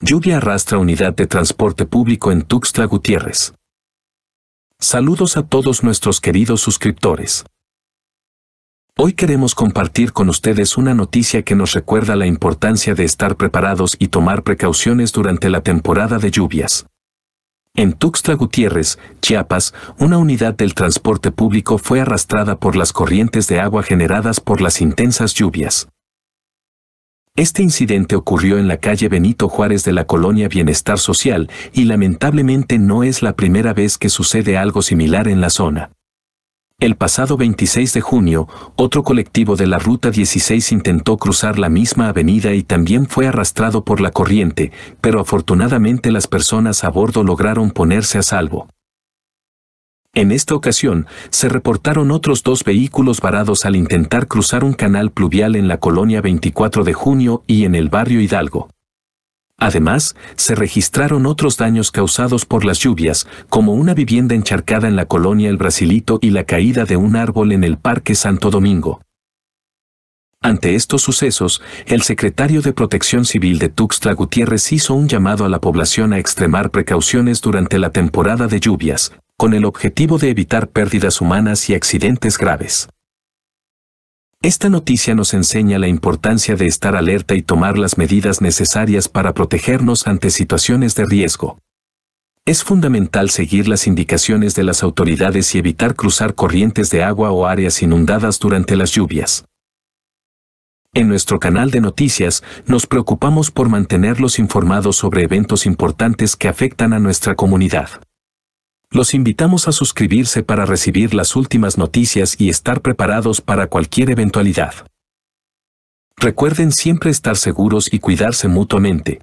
Lluvia arrastra unidad de transporte público en Tuxtla Gutiérrez. Saludos a todos nuestros queridos suscriptores. Hoy queremos compartir con ustedes una noticia que nos recuerda la importancia de estar preparados y tomar precauciones durante la temporada de lluvias. En Tuxtla Gutiérrez, Chiapas, una unidad del transporte público fue arrastrada por las corrientes de agua generadas por las intensas lluvias. Este incidente ocurrió en la calle Benito Juárez de la colonia Bienestar Social y lamentablemente no es la primera vez que sucede algo similar en la zona. El pasado 26 de junio, otro colectivo de la Ruta 16 intentó cruzar la misma avenida y también fue arrastrado por la corriente, pero afortunadamente las personas a bordo lograron ponerse a salvo. En esta ocasión, se reportaron otros dos vehículos varados al intentar cruzar un canal pluvial en la colonia 24 de junio y en el barrio Hidalgo. Además, se registraron otros daños causados por las lluvias, como una vivienda encharcada en la colonia El Brasilito y la caída de un árbol en el Parque Santo Domingo. Ante estos sucesos, el secretario de Protección Civil de Tuxtla Gutiérrez hizo un llamado a la población a extremar precauciones durante la temporada de lluvias, con el objetivo de evitar pérdidas humanas y accidentes graves. Esta noticia nos enseña la importancia de estar alerta y tomar las medidas necesarias para protegernos ante situaciones de riesgo. Es fundamental seguir las indicaciones de las autoridades y evitar cruzar corrientes de agua o áreas inundadas durante las lluvias. En nuestro canal de noticias nos preocupamos por mantenerlos informados sobre eventos importantes que afectan a nuestra comunidad. Los invitamos a suscribirse para recibir las últimas noticias y estar preparados para cualquier eventualidad. Recuerden siempre estar seguros y cuidarse mutuamente.